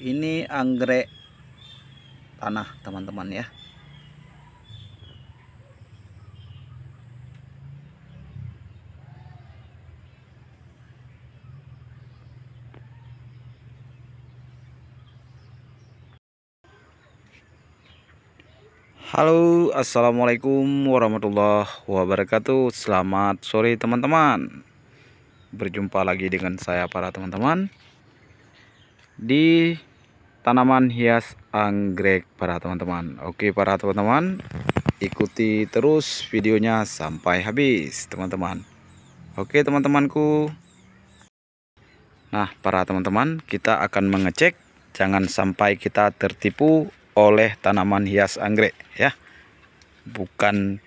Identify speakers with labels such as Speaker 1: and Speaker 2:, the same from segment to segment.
Speaker 1: ini anggrek tanah teman-teman ya Halo assalamualaikum warahmatullahi wabarakatuh Selamat sore teman-teman Berjumpa lagi dengan saya para teman-teman Di tanaman hias anggrek para teman-teman Oke para teman-teman ikuti terus videonya sampai habis teman-teman Oke teman-temanku Nah para teman-teman kita akan mengecek jangan sampai kita tertipu oleh tanaman hias anggrek ya Bukan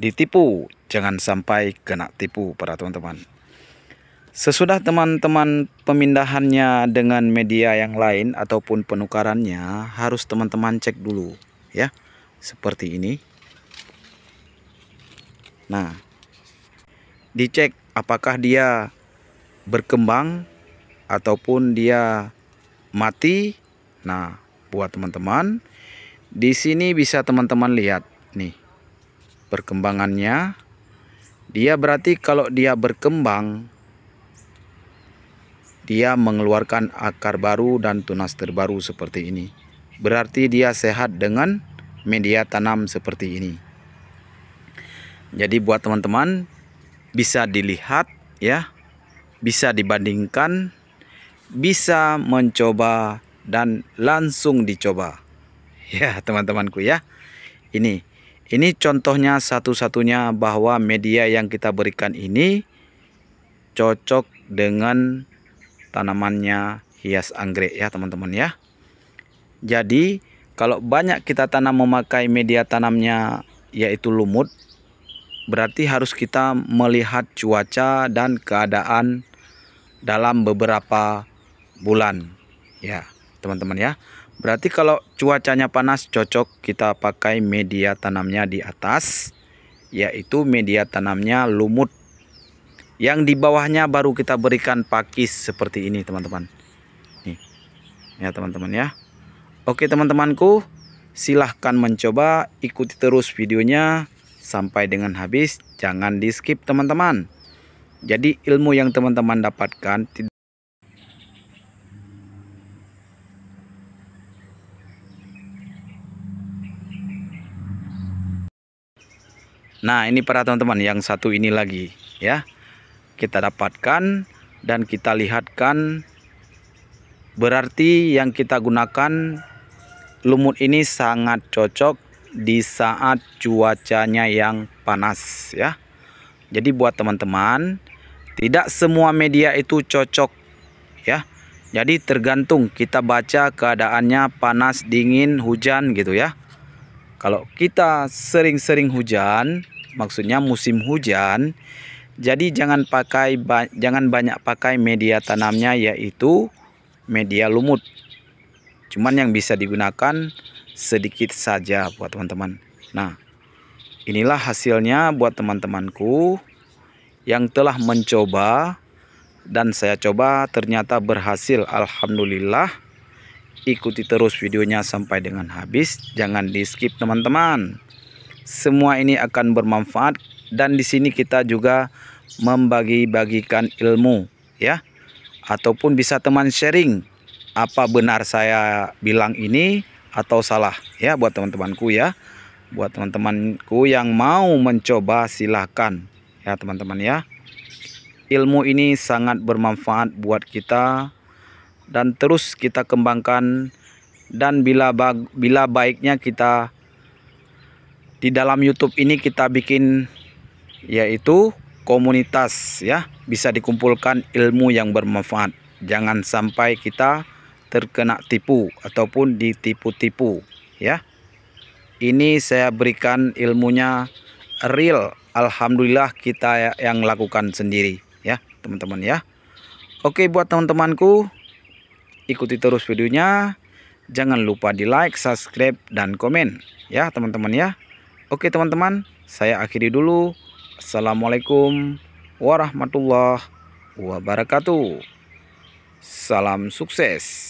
Speaker 1: ditipu jangan sampai kena tipu para teman-teman Sesudah teman-teman pemindahannya dengan media yang lain ataupun penukarannya harus teman-teman cek dulu ya. Seperti ini. Nah, dicek apakah dia berkembang ataupun dia mati. Nah, buat teman-teman di sini bisa teman-teman lihat nih perkembangannya. Dia berarti kalau dia berkembang dia mengeluarkan akar baru dan tunas terbaru seperti ini. Berarti dia sehat dengan media tanam seperti ini. Jadi buat teman-teman bisa dilihat ya, bisa dibandingkan, bisa mencoba dan langsung dicoba. Ya, teman-temanku ya. Ini ini contohnya satu-satunya bahwa media yang kita berikan ini cocok dengan tanamannya hias anggrek ya teman-teman ya. Jadi kalau banyak kita tanam memakai media tanamnya yaitu lumut berarti harus kita melihat cuaca dan keadaan dalam beberapa bulan ya teman-teman ya. Berarti kalau cuacanya panas cocok kita pakai media tanamnya di atas yaitu media tanamnya lumut yang di bawahnya baru kita berikan pakis seperti ini teman-teman nih ya teman-teman ya oke teman-temanku silahkan mencoba ikuti terus videonya sampai dengan habis jangan di skip teman-teman jadi ilmu yang teman-teman dapatkan Nah ini para teman-teman yang satu ini lagi ya kita dapatkan dan kita lihatkan berarti yang kita gunakan lumut ini sangat cocok di saat cuacanya yang panas ya jadi buat teman-teman tidak semua media itu cocok ya jadi tergantung kita baca keadaannya panas dingin hujan gitu ya kalau kita sering-sering hujan maksudnya musim hujan jadi jangan pakai ba jangan banyak pakai media tanamnya yaitu media lumut. Cuman yang bisa digunakan sedikit saja buat teman-teman. Nah, inilah hasilnya buat teman-temanku yang telah mencoba dan saya coba ternyata berhasil alhamdulillah. Ikuti terus videonya sampai dengan habis, jangan di-skip teman-teman. Semua ini akan bermanfaat dan di sini kita juga membagi-bagikan ilmu ya ataupun bisa teman sharing apa benar saya bilang ini atau salah ya buat teman-temanku ya buat teman-temanku yang mau mencoba silahkan ya teman-teman ya ilmu ini sangat bermanfaat buat kita dan terus kita kembangkan dan bila bag, bila baiknya kita di dalam YouTube ini kita bikin yaitu komunitas ya bisa dikumpulkan ilmu yang bermanfaat jangan sampai kita terkena tipu ataupun ditipu-tipu ya ini saya berikan ilmunya real Alhamdulillah kita yang lakukan sendiri ya teman-teman ya Oke buat teman-temanku ikuti terus videonya jangan lupa di like subscribe dan komen ya teman-teman ya Oke teman-teman saya akhiri dulu Assalamualaikum warahmatullahi wabarakatuh. Salam sukses.